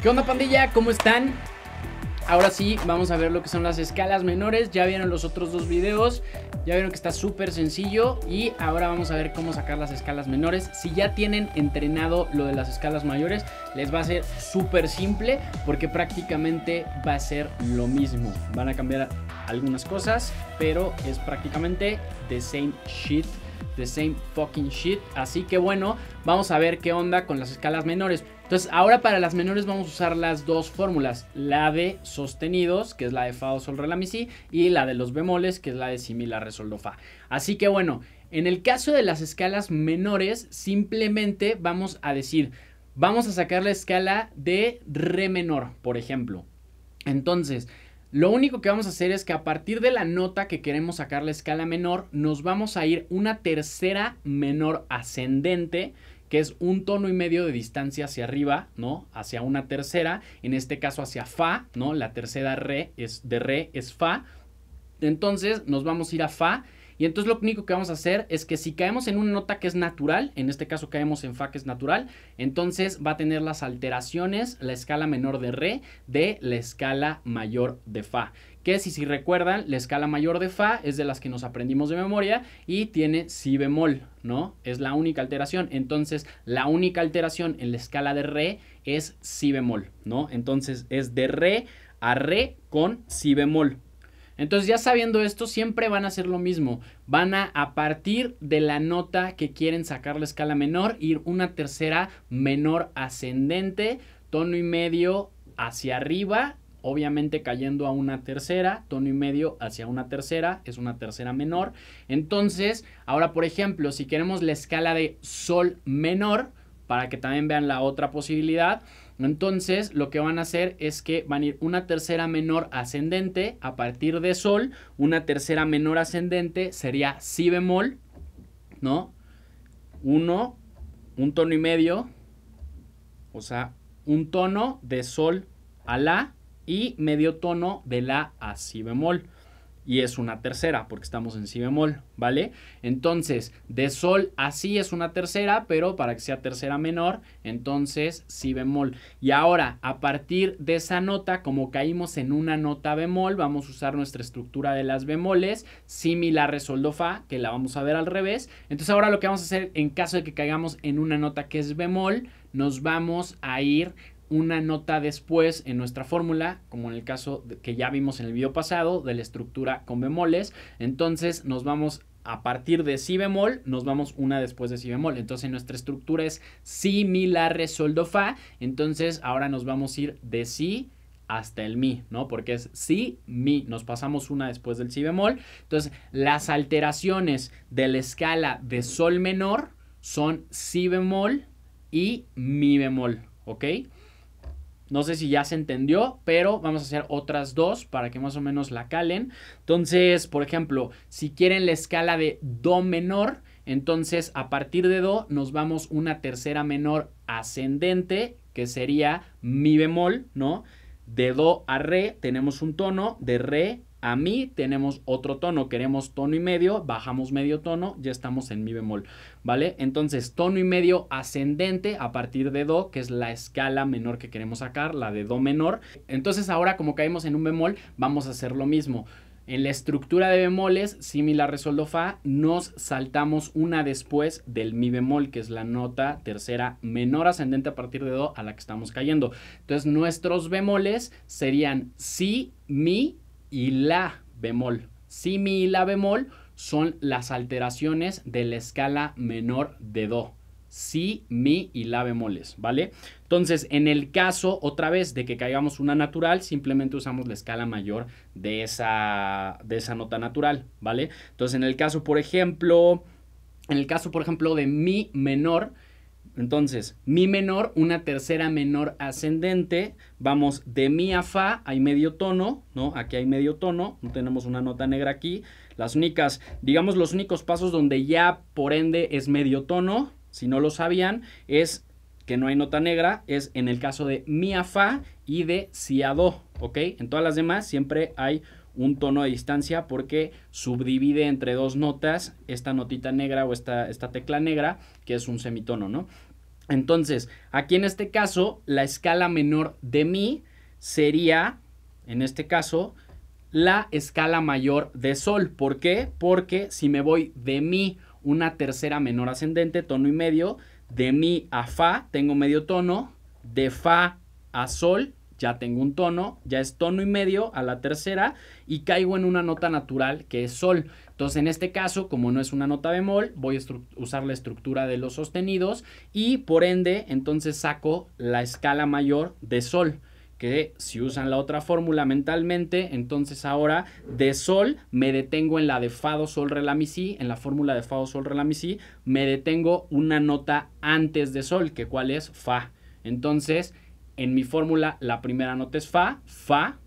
¿Qué onda pandilla? ¿Cómo están? Ahora sí, vamos a ver lo que son las escalas menores. Ya vieron los otros dos videos, ya vieron que está súper sencillo y ahora vamos a ver cómo sacar las escalas menores. Si ya tienen entrenado lo de las escalas mayores, les va a ser súper simple porque prácticamente va a ser lo mismo. Van a cambiar algunas cosas, pero es prácticamente the same shit the same fucking shit. Así que bueno, vamos a ver qué onda con las escalas menores. Entonces, ahora para las menores vamos a usar las dos fórmulas, la de sostenidos, que es la de fa sol re la mi si, y la de los bemoles, que es la de si mi la re sol do fa. Así que bueno, en el caso de las escalas menores, simplemente vamos a decir, vamos a sacar la escala de re menor, por ejemplo. Entonces, lo único que vamos a hacer es que a partir de la nota que queremos sacar la escala menor, nos vamos a ir una tercera menor ascendente, que es un tono y medio de distancia hacia arriba, ¿no? Hacia una tercera, en este caso hacia fa, ¿no? La tercera re es de re es fa. Entonces nos vamos a ir a fa y entonces lo único que vamos a hacer es que si caemos en una nota que es natural, en este caso caemos en fa que es natural, entonces va a tener las alteraciones, la escala menor de re de la escala mayor de fa que si, si recuerdan, la escala mayor de Fa es de las que nos aprendimos de memoria y tiene Si bemol, ¿no? Es la única alteración. Entonces, la única alteración en la escala de Re es Si bemol, ¿no? Entonces, es de Re a Re con Si bemol. Entonces ya sabiendo esto, siempre van a hacer lo mismo. Van a, a partir de la nota que quieren sacar la escala menor, ir una tercera menor ascendente, tono y medio hacia arriba, obviamente cayendo a una tercera, tono y medio hacia una tercera, es una tercera menor. Entonces, ahora por ejemplo, si queremos la escala de sol menor, para que también vean la otra posibilidad, entonces, lo que van a hacer es que van a ir una tercera menor ascendente a partir de sol, una tercera menor ascendente sería si bemol, ¿no? Uno, un tono y medio, o sea, un tono de sol a la y medio tono de la a si bemol y es una tercera porque estamos en si bemol, ¿vale? Entonces, de sol así es una tercera, pero para que sea tercera menor, entonces si bemol. Y ahora, a partir de esa nota, como caímos en una nota bemol, vamos a usar nuestra estructura de las bemoles, similar la fa, que la vamos a ver al revés. Entonces, ahora lo que vamos a hacer en caso de que caigamos en una nota que es bemol, nos vamos a ir una nota después en nuestra fórmula, como en el caso que ya vimos en el video pasado de la estructura con bemoles. Entonces nos vamos a partir de si bemol, nos vamos una después de si bemol. Entonces nuestra estructura es si, mi, la, re, sol, do, fa. Entonces ahora nos vamos a ir de si hasta el mi, ¿no? Porque es si, mi, nos pasamos una después del si bemol. Entonces las alteraciones de la escala de sol menor son si bemol y mi bemol, ¿ok? No sé si ya se entendió, pero vamos a hacer otras dos para que más o menos la calen. Entonces, por ejemplo, si quieren la escala de Do menor, entonces a partir de Do nos vamos una tercera menor ascendente, que sería Mi bemol, ¿no? De Do a Re tenemos un tono, de Re a mí tenemos otro tono, queremos tono y medio, bajamos medio tono, ya estamos en mi bemol, ¿vale? Entonces, tono y medio ascendente a partir de do, que es la escala menor que queremos sacar, la de do menor. Entonces, ahora como caemos en un bemol, vamos a hacer lo mismo. En la estructura de bemoles, similar la fa, nos saltamos una después del mi bemol, que es la nota tercera menor ascendente a partir de do a la que estamos cayendo. Entonces, nuestros bemoles serían si, mi, y la bemol. Si, mi y la bemol son las alteraciones de la escala menor de do. Si, mi y la bemoles, ¿vale? Entonces, en el caso, otra vez, de que caigamos una natural, simplemente usamos la escala mayor de esa, de esa nota natural, ¿vale? Entonces, en el caso, por ejemplo, en el caso, por ejemplo, de mi menor, entonces, mi menor, una tercera menor ascendente, vamos de mi a fa, hay medio tono, ¿no? Aquí hay medio tono, no tenemos una nota negra aquí. Las únicas, digamos los únicos pasos donde ya por ende es medio tono, si no lo sabían, es que no hay nota negra, es en el caso de mi a fa y de si a do, ¿ok? En todas las demás siempre hay un tono de distancia porque subdivide entre dos notas esta notita negra o esta, esta tecla negra que es un semitono, ¿no? Entonces, aquí en este caso, la escala menor de mi sería, en este caso, la escala mayor de sol. ¿Por qué? Porque si me voy de mi una tercera menor ascendente, tono y medio, de mi a fa tengo medio tono, de fa a sol ya tengo un tono, ya es tono y medio a la tercera y caigo en una nota natural que es sol. Entonces, en este caso, como no es una nota bemol, voy a usar la estructura de los sostenidos y por ende, entonces saco la escala mayor de sol que si usan la otra fórmula mentalmente, entonces ahora de sol me detengo en la de fado sol re la mi si, en la fórmula de fado sol re la mi si, me detengo una nota antes de sol, que cuál es fa. Entonces, en mi fórmula, la primera nota es Fa, Fa,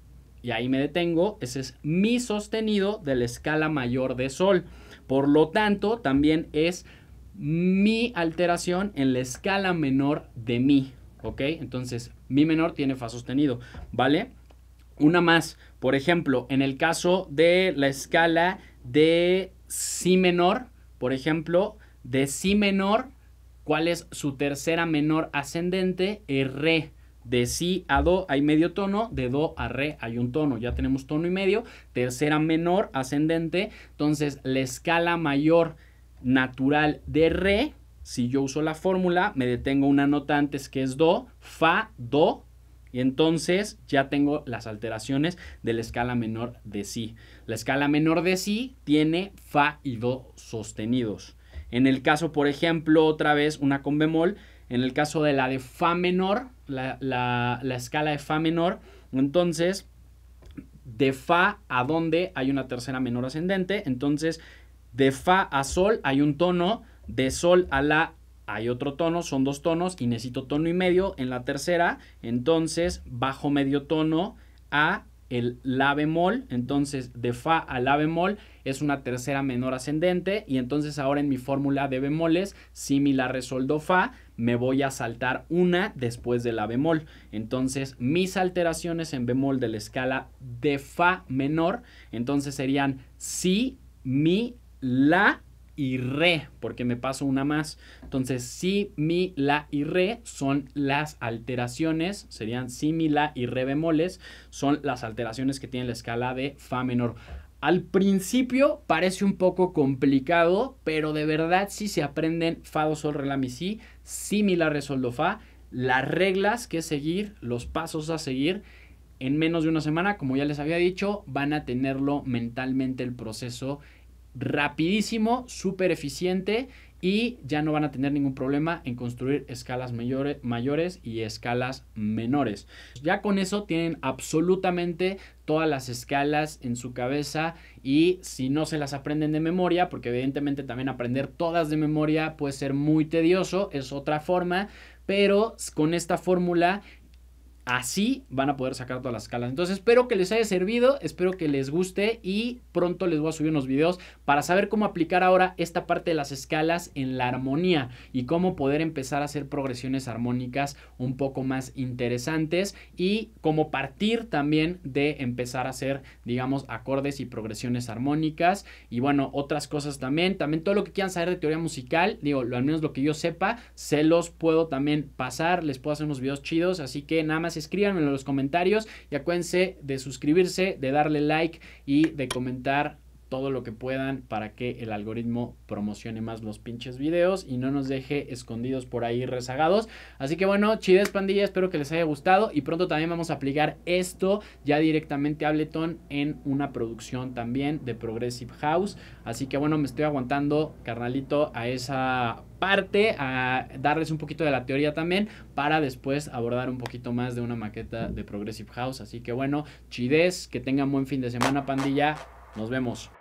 y ahí me detengo. Ese es mi sostenido de la escala mayor de Sol. Por lo tanto, también es mi alteración en la escala menor de mi. ¿Ok? Entonces, mi menor tiene Fa sostenido, ¿vale? Una más. Por ejemplo, en el caso de la escala de Si menor, por ejemplo, de Si menor, ¿cuál es su tercera menor ascendente? Re. De si a do hay medio tono, de do a re hay un tono, ya tenemos tono y medio, tercera menor ascendente, entonces la escala mayor natural de re, si yo uso la fórmula, me detengo una nota antes que es do, fa, do, y entonces ya tengo las alteraciones de la escala menor de si. La escala menor de si tiene fa y do sostenidos. En el caso, por ejemplo, otra vez una con bemol, en el caso de la de Fa menor, la, la escala de Fa menor, entonces de Fa a donde hay una tercera menor ascendente, entonces de Fa a Sol hay un tono, de Sol a La hay otro tono, son dos tonos y necesito tono y medio en la tercera, entonces bajo medio tono a el la bemol, entonces de fa a la bemol es una tercera menor ascendente y entonces ahora en mi fórmula de bemoles, si mi la resoldo fa, me voy a saltar una después de la bemol. Entonces mis alteraciones en bemol de la escala de fa menor, entonces serían si, mi, la y re, porque me paso una más. Entonces, si, mi, la y re son las alteraciones, serían si, mi, la y re bemoles, son las alteraciones que tiene la escala de fa menor. Al principio parece un poco complicado, pero de verdad si se aprenden fa, do, sol, re, la, mi, si, si, mi, la, re, sol, do, fa, las reglas que seguir, los pasos a seguir, en menos de una semana, como ya les había dicho, van a tenerlo mentalmente el proceso rapidísimo, súper eficiente y ya no van a tener ningún problema en construir escalas mayores mayores y escalas menores. Ya con eso tienen absolutamente todas las escalas en su cabeza y si no se las aprenden de memoria, porque evidentemente también aprender todas de memoria puede ser muy tedioso, es otra forma, pero con esta fórmula Así van a poder sacar todas las escalas. Entonces espero que les haya servido, espero que les guste y pronto les voy a subir unos videos para saber cómo aplicar ahora esta parte de las escalas en la armonía y cómo poder empezar a hacer progresiones armónicas un poco más interesantes y cómo partir también de empezar a hacer, digamos, acordes y progresiones armónicas y bueno, otras cosas también. También todo lo que quieran saber de teoría musical, digo, lo, al menos lo que yo sepa, se los puedo también pasar, les puedo hacer unos videos chidos, así que nada más escríbanmelo en los comentarios y acuérdense de suscribirse, de darle like y de comentar todo lo que puedan para que el algoritmo promocione más los pinches videos y no nos deje escondidos por ahí rezagados. Así que bueno, chides pandilla, espero que les haya gustado y pronto también vamos a aplicar esto ya directamente a Ableton en una producción también de Progressive House. Así que bueno, me estoy aguantando, carnalito, a esa parte, a darles un poquito de la teoría también para después abordar un poquito más de una maqueta de Progressive House. Así que bueno, chides, que tengan buen fin de semana, pandilla. Nos vemos.